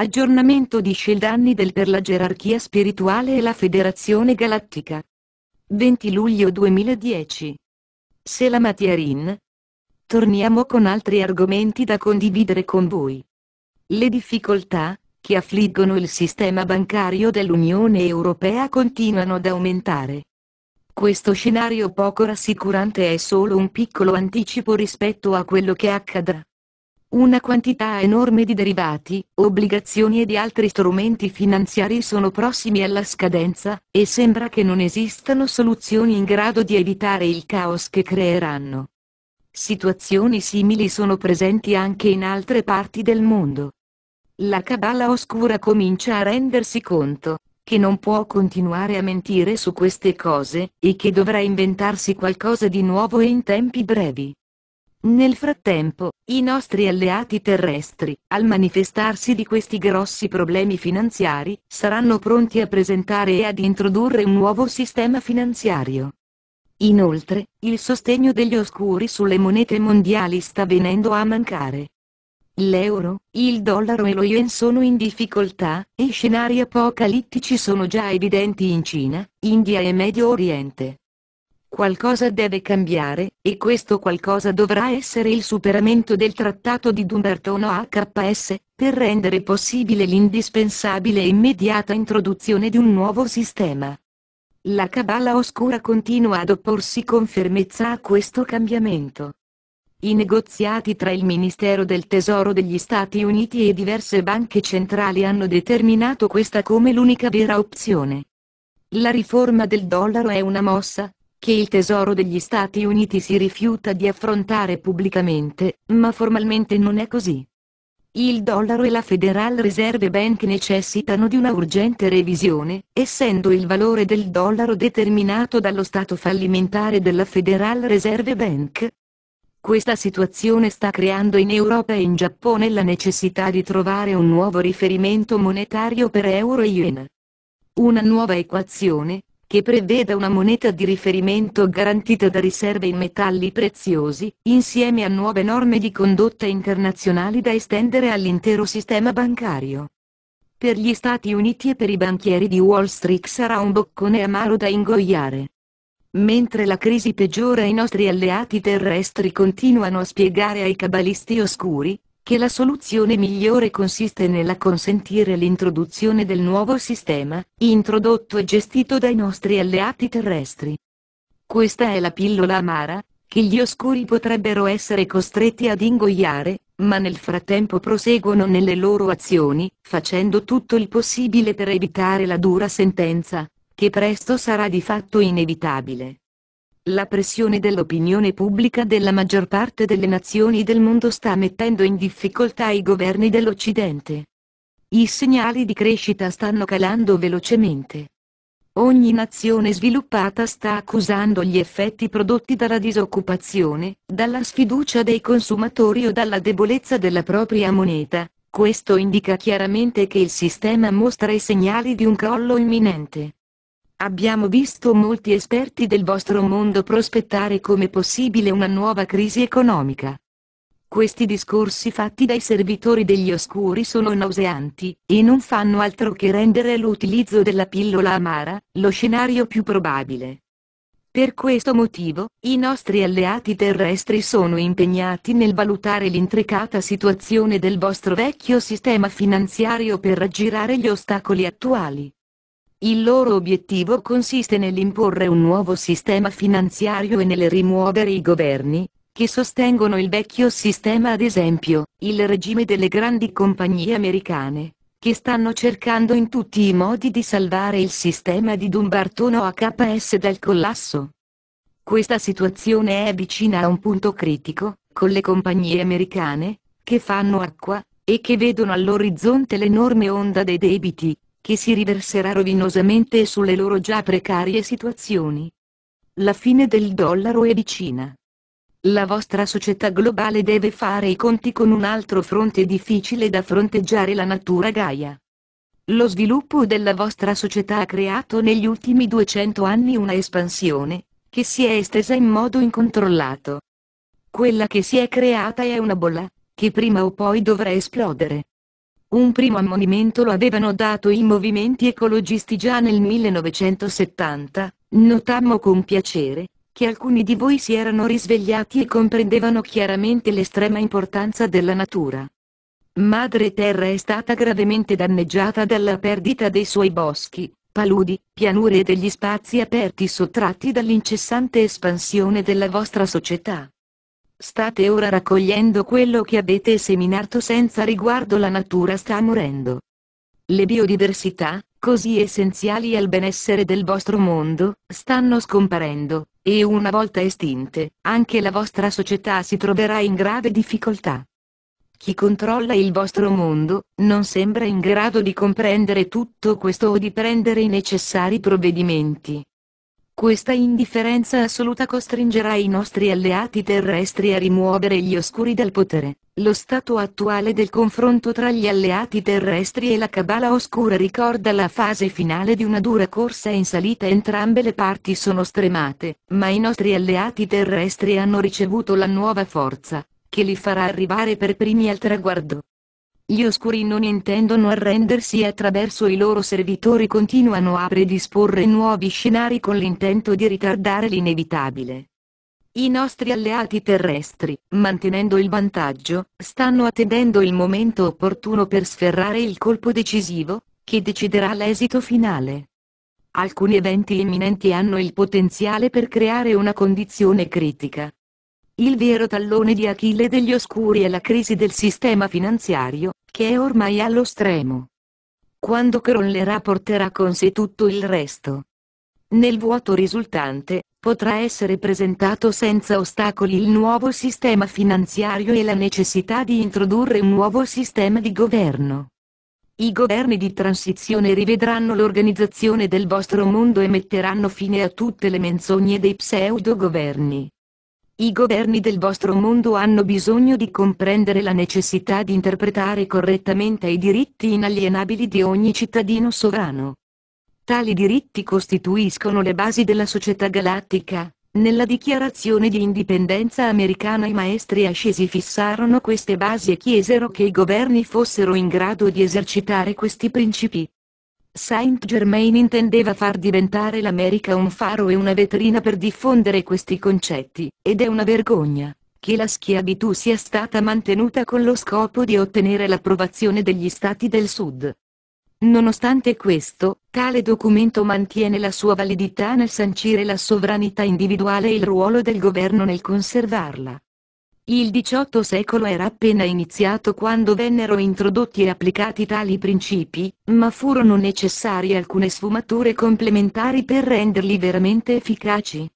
Aggiornamento di Sceldanni del per la gerarchia spirituale e la federazione galattica. 20 luglio 2010. Selama Tiarin. Torniamo con altri argomenti da condividere con voi. Le difficoltà, che affliggono il sistema bancario dell'Unione Europea continuano ad aumentare. Questo scenario poco rassicurante è solo un piccolo anticipo rispetto a quello che accadrà. Una quantità enorme di derivati, obbligazioni e di altri strumenti finanziari sono prossimi alla scadenza, e sembra che non esistano soluzioni in grado di evitare il caos che creeranno. Situazioni simili sono presenti anche in altre parti del mondo. La cabala oscura comincia a rendersi conto che non può continuare a mentire su queste cose, e che dovrà inventarsi qualcosa di nuovo in tempi brevi. Nel frattempo, i nostri alleati terrestri, al manifestarsi di questi grossi problemi finanziari, saranno pronti a presentare e ad introdurre un nuovo sistema finanziario. Inoltre, il sostegno degli oscuri sulle monete mondiali sta venendo a mancare. L'euro, il dollaro e lo yen sono in difficoltà, e scenari apocalittici sono già evidenti in Cina, India e Medio Oriente. Qualcosa deve cambiare, e questo qualcosa dovrà essere il superamento del trattato di Dumbartono AKS, per rendere possibile l'indispensabile e immediata introduzione di un nuovo sistema. La Cabala Oscura continua ad opporsi con fermezza a questo cambiamento. I negoziati tra il Ministero del Tesoro degli Stati Uniti e diverse banche centrali hanno determinato questa come l'unica vera opzione. La riforma del dollaro è una mossa, che il Tesoro degli Stati Uniti si rifiuta di affrontare pubblicamente, ma formalmente non è così. Il dollaro e la Federal Reserve Bank necessitano di una urgente revisione, essendo il valore del dollaro determinato dallo stato fallimentare della Federal Reserve Bank. Questa situazione sta creando in Europa e in Giappone la necessità di trovare un nuovo riferimento monetario per euro e yen una nuova equazione, che preveda una moneta di riferimento garantita da riserve in metalli preziosi, insieme a nuove norme di condotta internazionali da estendere all'intero sistema bancario. Per gli Stati Uniti e per i banchieri di Wall Street sarà un boccone amaro da ingoiare. Mentre la crisi peggiora i nostri alleati terrestri continuano a spiegare ai cabalisti oscuri, che la soluzione migliore consiste nella consentire l'introduzione del nuovo sistema, introdotto e gestito dai nostri alleati terrestri. Questa è la pillola amara, che gli oscuri potrebbero essere costretti ad ingoiare, ma nel frattempo proseguono nelle loro azioni, facendo tutto il possibile per evitare la dura sentenza, che presto sarà di fatto inevitabile. La pressione dell'opinione pubblica della maggior parte delle nazioni del mondo sta mettendo in difficoltà i governi dell'Occidente. I segnali di crescita stanno calando velocemente. Ogni nazione sviluppata sta accusando gli effetti prodotti dalla disoccupazione, dalla sfiducia dei consumatori o dalla debolezza della propria moneta. Questo indica chiaramente che il sistema mostra i segnali di un crollo imminente. Abbiamo visto molti esperti del vostro mondo prospettare come possibile una nuova crisi economica. Questi discorsi fatti dai servitori degli oscuri sono nauseanti, e non fanno altro che rendere l'utilizzo della pillola amara, lo scenario più probabile. Per questo motivo, i nostri alleati terrestri sono impegnati nel valutare l'intricata situazione del vostro vecchio sistema finanziario per aggirare gli ostacoli attuali. Il loro obiettivo consiste nell'imporre un nuovo sistema finanziario e nel rimuovere i governi, che sostengono il vecchio sistema ad esempio, il regime delle grandi compagnie americane, che stanno cercando in tutti i modi di salvare il sistema di Dumbarton o AKS dal collasso. Questa situazione è vicina a un punto critico, con le compagnie americane, che fanno acqua, e che vedono all'orizzonte l'enorme onda dei debiti, che si riverserà rovinosamente sulle loro già precarie situazioni. La fine del dollaro è vicina. La vostra società globale deve fare i conti con un altro fronte difficile da fronteggiare la natura Gaia. Lo sviluppo della vostra società ha creato negli ultimi 200 anni una espansione, che si è estesa in modo incontrollato. Quella che si è creata è una bolla, che prima o poi dovrà esplodere. Un primo ammonimento lo avevano dato i movimenti ecologisti già nel 1970, notammo con piacere, che alcuni di voi si erano risvegliati e comprendevano chiaramente l'estrema importanza della natura. Madre Terra è stata gravemente danneggiata dalla perdita dei suoi boschi, paludi, pianure e degli spazi aperti sottratti dall'incessante espansione della vostra società. State ora raccogliendo quello che avete seminato senza riguardo la natura sta morendo. Le biodiversità, così essenziali al benessere del vostro mondo, stanno scomparendo, e una volta estinte, anche la vostra società si troverà in grave difficoltà. Chi controlla il vostro mondo, non sembra in grado di comprendere tutto questo o di prendere i necessari provvedimenti, questa indifferenza assoluta costringerà i nostri alleati terrestri a rimuovere gli oscuri dal potere. Lo stato attuale del confronto tra gli alleati terrestri e la cabala oscura ricorda la fase finale di una dura corsa in salita entrambe le parti sono stremate, ma i nostri alleati terrestri hanno ricevuto la nuova forza, che li farà arrivare per primi al traguardo. Gli oscuri non intendono arrendersi e attraverso i loro servitori continuano a predisporre nuovi scenari con l'intento di ritardare l'inevitabile. I nostri alleati terrestri, mantenendo il vantaggio, stanno attendendo il momento opportuno per sferrare il colpo decisivo, che deciderà l'esito finale. Alcuni eventi imminenti hanno il potenziale per creare una condizione critica, il vero tallone di Achille degli oscuri è la crisi del sistema finanziario, che è ormai allo stremo. Quando crollerà porterà con sé tutto il resto. Nel vuoto risultante, potrà essere presentato senza ostacoli il nuovo sistema finanziario e la necessità di introdurre un nuovo sistema di governo. I governi di transizione rivedranno l'organizzazione del vostro mondo e metteranno fine a tutte le menzogne dei pseudo-governi. I governi del vostro mondo hanno bisogno di comprendere la necessità di interpretare correttamente i diritti inalienabili di ogni cittadino sovrano. Tali diritti costituiscono le basi della società galattica. Nella dichiarazione di indipendenza americana i maestri ascesi fissarono queste basi e chiesero che i governi fossero in grado di esercitare questi principi. Saint Germain intendeva far diventare l'America un faro e una vetrina per diffondere questi concetti, ed è una vergogna che la schiavitù sia stata mantenuta con lo scopo di ottenere l'approvazione degli stati del Sud. Nonostante questo, tale documento mantiene la sua validità nel sancire la sovranità individuale e il ruolo del governo nel conservarla. Il XVIII secolo era appena iniziato quando vennero introdotti e applicati tali principi, ma furono necessarie alcune sfumature complementari per renderli veramente efficaci.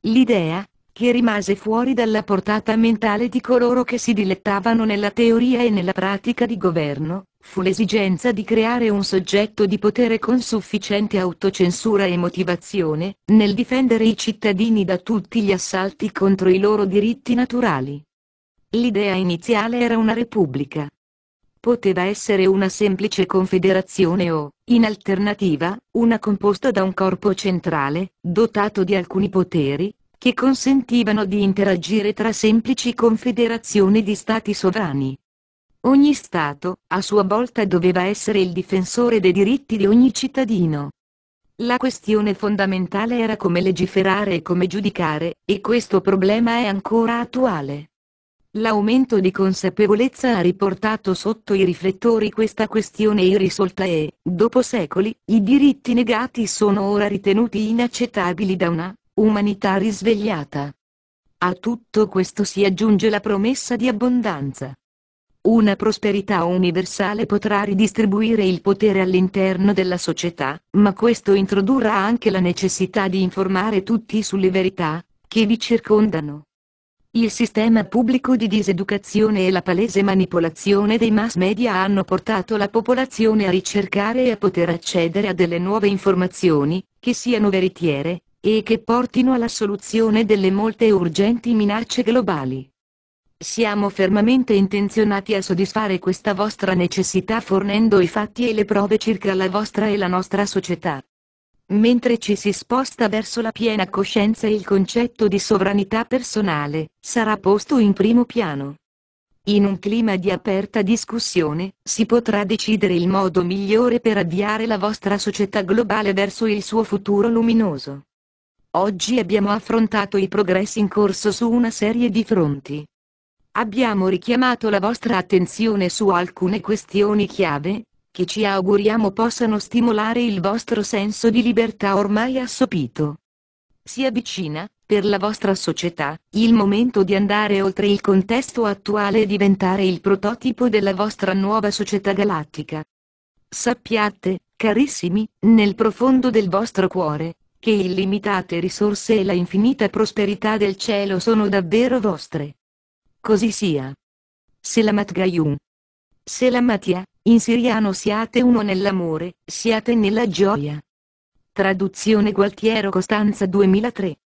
L'idea, che rimase fuori dalla portata mentale di coloro che si dilettavano nella teoria e nella pratica di governo, Fu l'esigenza di creare un soggetto di potere con sufficiente autocensura e motivazione, nel difendere i cittadini da tutti gli assalti contro i loro diritti naturali. L'idea iniziale era una repubblica. Poteva essere una semplice confederazione o, in alternativa, una composta da un corpo centrale, dotato di alcuni poteri, che consentivano di interagire tra semplici confederazioni di stati sovrani. Ogni Stato, a sua volta doveva essere il difensore dei diritti di ogni cittadino. La questione fondamentale era come legiferare e come giudicare, e questo problema è ancora attuale. L'aumento di consapevolezza ha riportato sotto i riflettori questa questione irrisolta e, dopo secoli, i diritti negati sono ora ritenuti inaccettabili da una umanità risvegliata. A tutto questo si aggiunge la promessa di abbondanza. Una prosperità universale potrà ridistribuire il potere all'interno della società, ma questo introdurrà anche la necessità di informare tutti sulle verità che vi circondano. Il sistema pubblico di diseducazione e la palese manipolazione dei mass media hanno portato la popolazione a ricercare e a poter accedere a delle nuove informazioni, che siano veritiere, e che portino alla soluzione delle molte urgenti minacce globali. Siamo fermamente intenzionati a soddisfare questa vostra necessità fornendo i fatti e le prove circa la vostra e la nostra società. Mentre ci si sposta verso la piena coscienza il concetto di sovranità personale sarà posto in primo piano. In un clima di aperta discussione, si potrà decidere il modo migliore per avviare la vostra società globale verso il suo futuro luminoso. Oggi abbiamo affrontato i progressi in corso su una serie di fronti, Abbiamo richiamato la vostra attenzione su alcune questioni chiave, che ci auguriamo possano stimolare il vostro senso di libertà ormai assopito. Si avvicina, per la vostra società, il momento di andare oltre il contesto attuale e diventare il prototipo della vostra nuova società galattica. Sappiate, carissimi, nel profondo del vostro cuore, che illimitate risorse e la infinita prosperità del cielo sono davvero vostre così sia. Selamat Gayum. Selamatia, in siriano siate uno nell'amore, siate nella gioia. Traduzione Gualtiero Costanza 2003.